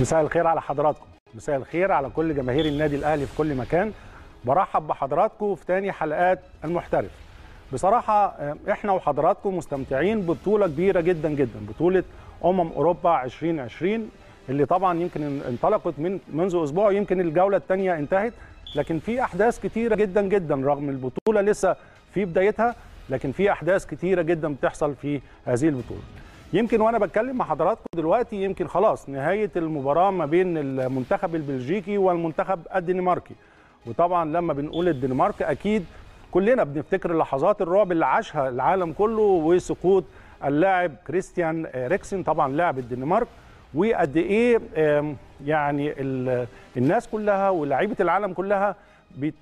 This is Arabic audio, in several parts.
مساء الخير على حضراتكم مساء الخير على كل جماهير النادي الاهلي في كل مكان برحب بحضراتكم في تاني حلقات المحترف بصراحه آه، احنا وحضراتكم مستمتعين ببطوله كبيره جدا جدا بطوله امم اوروبا 2020 اللي طبعا يمكن انطلقت من منذ اسبوع يمكن الجوله الثانيه انتهت لكن في احداث كتيره جدا جدا رغم البطوله لسه في بدايتها لكن في احداث كتيره جدا بتحصل في هذه البطوله يمكن وانا بتكلم مع حضراتكم دلوقتي يمكن خلاص نهايه المباراه ما بين المنتخب البلجيكي والمنتخب الدنماركي وطبعا لما بنقول الدنمارك اكيد كلنا بنفتكر لحظات الرعب اللي عاشها العالم كله وسقوط اللاعب كريستيان ريكسن طبعا لاعب الدنمارك وقد ايه يعني الناس كلها ولاعيبه العالم كلها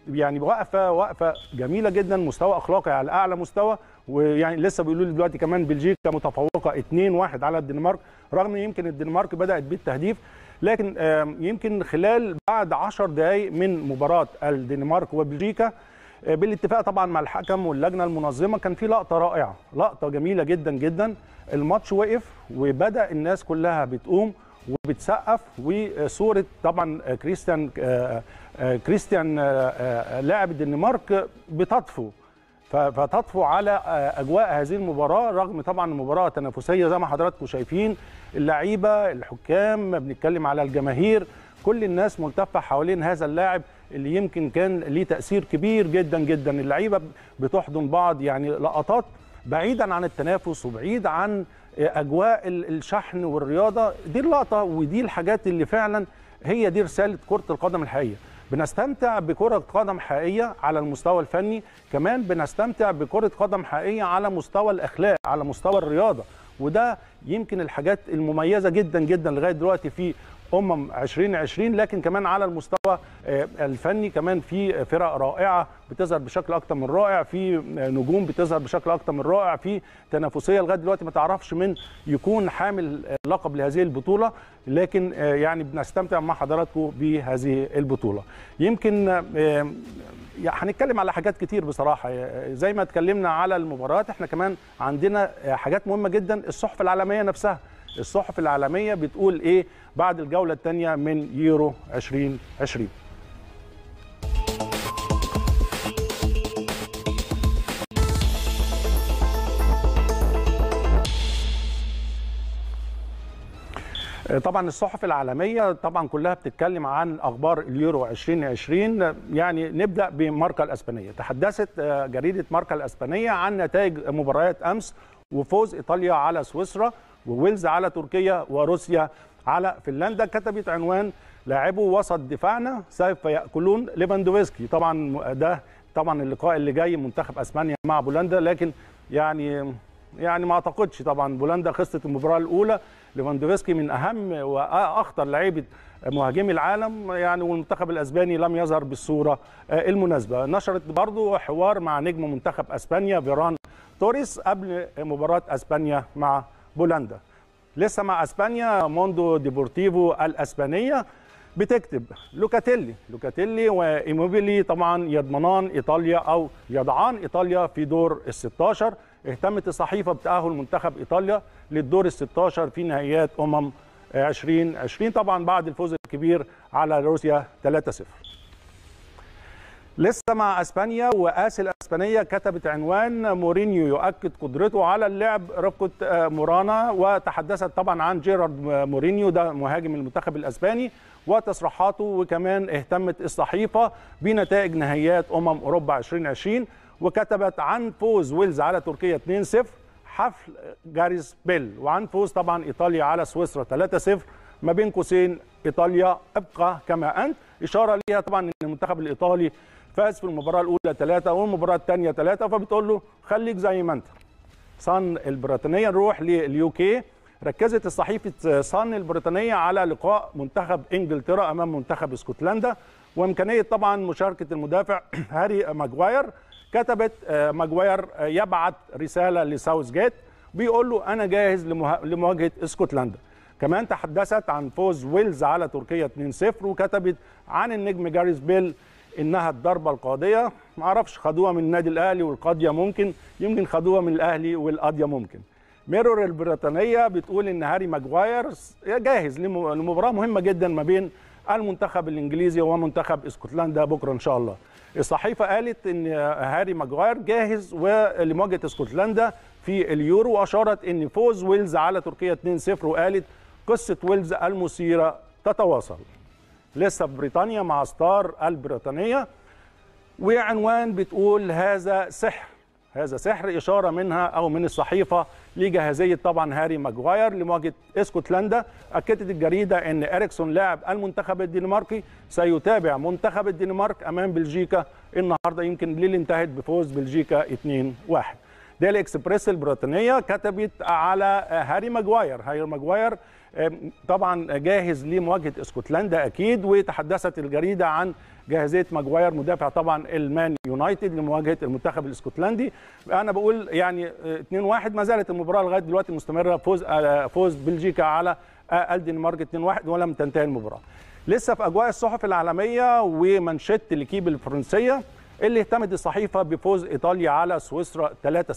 يعني واقفه واقفه جميله جدا مستوى اخلاقي على اعلى مستوى ويعني لسه بيقولوا لي دلوقتي كمان بلجيكا متفوقه 2-1 على الدنمارك رغم ان يمكن الدنمارك بدات بالتهديف لكن يمكن خلال بعد 10 دقائق من مباراه الدنمارك وبلجيكا آه، بالاتفاق طبعا مع الحكم واللجنه المنظمه كان في لقطه رائعه لقطه جميله جدا جدا الماتش وقف وبدا الناس كلها بتقوم وبتسقف وصوره طبعا كريستيان آه، آه، كريستيان آه، آه، لاعب الدنمارك بتطفو فتطفو على اجواء هذه المباراه رغم طبعا المباراه تنافسيه زي ما حضراتكم شايفين اللعيبه الحكام بنتكلم على الجماهير كل الناس ملتفه حوالين هذا اللاعب اللي يمكن كان ليه تاثير كبير جدا جدا اللعيبه بتحضن بعض يعني لقطات بعيدا عن التنافس وبعيد عن اجواء الشحن والرياضه دي اللقطه ودي الحاجات اللي فعلا هي دي رساله كره القدم الحقيقيه بنستمتع بكرة قدم حقيقية على المستوى الفني كمان بنستمتع بكرة قدم حقيقية على مستوى الأخلاق على مستوى الرياضة وده يمكن الحاجات المميزة جدا جدا لغاية دلوقتي في امم 2020 لكن كمان على المستوى آه، الفني كمان في فرق رائعه بتظهر بشكل اكتر من رائع في آه، نجوم بتظهر بشكل اكتر من رائع في تنافسيه لغايه دلوقتي ما تعرفش من يكون حامل آه، لقب لهذه البطوله لكن يعني بنستمتع مع حضراتكم بهذه البطوله يمكن هنتكلم على حاجات كتير بصراحه زي ما اتكلمنا على المباريات احنا كمان عندنا حاجات مهمه جدا الصحف العالميه نفسها الصحف العالميه بتقول ايه بعد الجوله الثانيه من يورو 2020 آه، طبعا الصحف العالميه طبعا كلها بتتكلم عن اخبار اليورو 2020 يعني نبدا بماركا الاسبانيه تحدثت آه، جريده ماركا الاسبانيه عن نتائج مباريات امس وفوز ايطاليا على سويسرا وويلز على تركيا وروسيا على فنلندا كتبت عنوان لاعبوا وسط دفاعنا سوف ياكلون ليفاندوفسكي طبعا ده طبعا اللقاء اللي جاي منتخب اسبانيا مع بولندا لكن يعني يعني ما اعتقدش طبعا بولندا خسرت المباراه الاولى ليفاندوفسكي من اهم واخطر لعيبه مهاجمي العالم يعني والمنتخب الاسباني لم يظهر بالصوره المناسبه نشرت برضو حوار مع نجم منتخب اسبانيا فيران توريس قبل مباراه اسبانيا مع بولندا لسه مع اسبانيا موندو ديبورتيفو الاسبانيه بتكتب لوكاتيلي لوكاتيلي وايموبيلي طبعا يضمنان ايطاليا او يضعان ايطاليا في دور ال 16 اهتمت الصحيفه بتاهل منتخب ايطاليا للدور ال 16 في نهائيات امم 2020 طبعا بعد الفوز الكبير على روسيا 3-0 لسه مع اسبانيا واس الاسبانيه كتبت عنوان مورينيو يؤكد قدرته على اللعب رفقه آه، مورانا وتحدثت طبعا عن جيرارد مورينيو ده مهاجم المنتخب الاسباني وتصريحاته وكمان اهتمت الصحيفه بنتائج نهائيات امم اوروبا 2020 وكتبت عن فوز ويلز على تركيا 2-0 حفل جاريس بيل وعن فوز طبعا ايطاليا على سويسرا 3-0 ما بين قوسين ايطاليا ابقى كما انت اشاره ليها طبعا ان المنتخب الايطالي فاز في المباراه الاولى ثلاثه والمباراه الثانيه ثلاثه فبتقول له خليك زي ما انت صن البريطانيه نروح لليو كي ركزت الصحيفه صن البريطانيه على لقاء منتخب انجلترا امام منتخب اسكتلندا وامكانيه طبعا مشاركه المدافع هاري ماجواير كتبت آه، ماجواير آه، يبعث رساله لساوث جيت بيقول له انا جاهز لمواجهه اسكتلندا كمان تحدثت عن فوز ويلز على تركيا 2-0 وكتبت عن النجم جاريس بيل انها الضربه القاضيه ما اعرفش خدوها من النادي الاهلي والقاضيه ممكن يمكن خدوها من الاهلي والقاضيه ممكن ميرور البريطانيه بتقول ان هاري ماجواير جاهز لمباراه مهمه جدا ما بين المنتخب الانجليزي ومنتخب اسكتلندا بكره ان شاء الله الصحيفه قالت ان هاري ماجواير جاهز لمواجهه اسكتلندا في اليورو واشارت ان فوز ويلز على تركيا 2-0 وقالت قصه ويلز المثيره تتواصل لسه في بريطانيا مع ستار البريطانية وعنوان بتقول هذا سحر هذا سحر إشارة منها أو من الصحيفة لجاهزية طبعا هاري ماجواير لمواجهة اسكتلندا أكدت الجريدة أن إريكسون لاعب المنتخب الدنماركي سيتابع منتخب الدنمارك أمام بلجيكا النهاردة يمكن للي انتهت بفوز بلجيكا 2-1 ديلي اكسبريس البريطانيه كتبت على هاري ماجواير هاري ماجواير طبعا جاهز لمواجهه اسكتلندا اكيد وتحدثت الجريده عن جاهزيه ماجواير مدافع طبعا المان يونايتد لمواجهه المنتخب الاسكتلندي انا بقول يعني 2-1 آه، ما زالت المباراه لغايه دلوقتي مستمره فوز آه، فوز بلجيكا على آه، الدنمارك 2-1 ولم تنتهي المباراه لسه في اجواء الصحف العالميه ومنشط الكيب الفرنسيه اللي اهتمت الصحيفه بفوز ايطاليا على سويسرا 3-0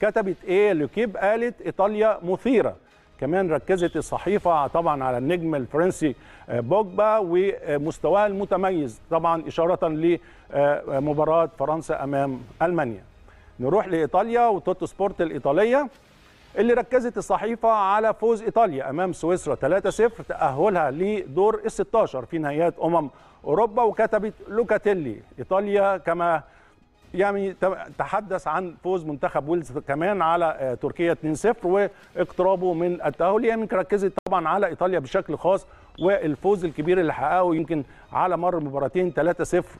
كتبت ايه لوكيب قالت ايطاليا مثيره كمان ركزت الصحيفه طبعا على النجم الفرنسي آه، بوجبا ومستواه المتميز طبعا اشاره لمباراه آه، فرنسا امام المانيا نروح لايطاليا وتوتو سبورت الايطاليه اللي ركزت الصحيفة على فوز إيطاليا أمام سويسرا 3-0 تأهلها لدور ال 16 في نهائيات أمم أوروبا وكتبت لوكاتيلي إيطاليا كما يعني تحدث عن فوز منتخب ويلز كمان على آه، تركيا 2-0 واقترابه من التأهل يمكن ركزت طبعا على إيطاليا بشكل خاص والفوز الكبير اللي حققه يمكن على مر مباراتين 3-0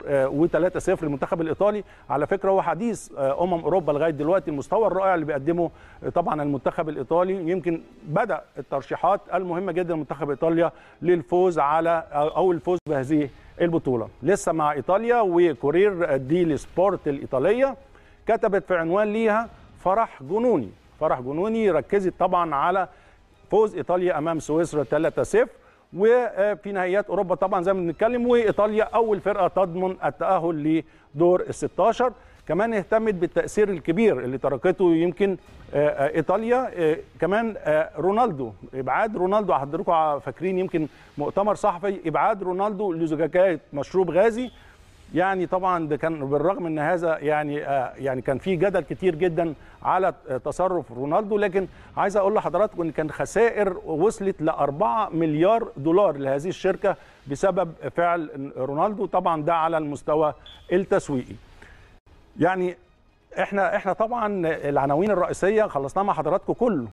و3-0 المنتخب الإيطالي على فكرة هو حديث آه، أمم أوروبا لغاية دلوقتي المستوى الرائع اللي بيقدمه آه، طبعا المنتخب الإيطالي يمكن بدأ الترشيحات المهمة جدا لمنتخب إيطاليا للفوز على أو الفوز بهذه البطوله لسه مع ايطاليا وكورير دي سبورت الايطاليه كتبت في عنوان ليها فرح جنوني فرح جنوني ركزت طبعا على فوز ايطاليا امام سويسرا 3-0 وفي نهائيات اوروبا طبعا زي ما بنتكلم وايطاليا اول فرقه تضمن التاهل لدور ال 16 كمان اهتمت بالتأثير الكبير اللي تركته يمكن آه، آه، إيطاليا آه، كمان رونالدو إبعاد رونالدو حضراتكم فاكرين يمكن مؤتمر صحفي إبعاد رونالدو لزجاجات مشروب غازي يعني طبعا ده كان بالرغم ان هذا يعني يعني كان في جدل كتير جدا على تصرف رونالدو لكن عايز اقول لحضراتكم ان كان خسائر وصلت ل 4 مليار دولار لهذه الشركه بسبب فعل رونالدو طبعا ده على المستوى التسويقي يعني احنا احنا طبعا العناوين الرئيسيه خلصناها مع حضراتكم كله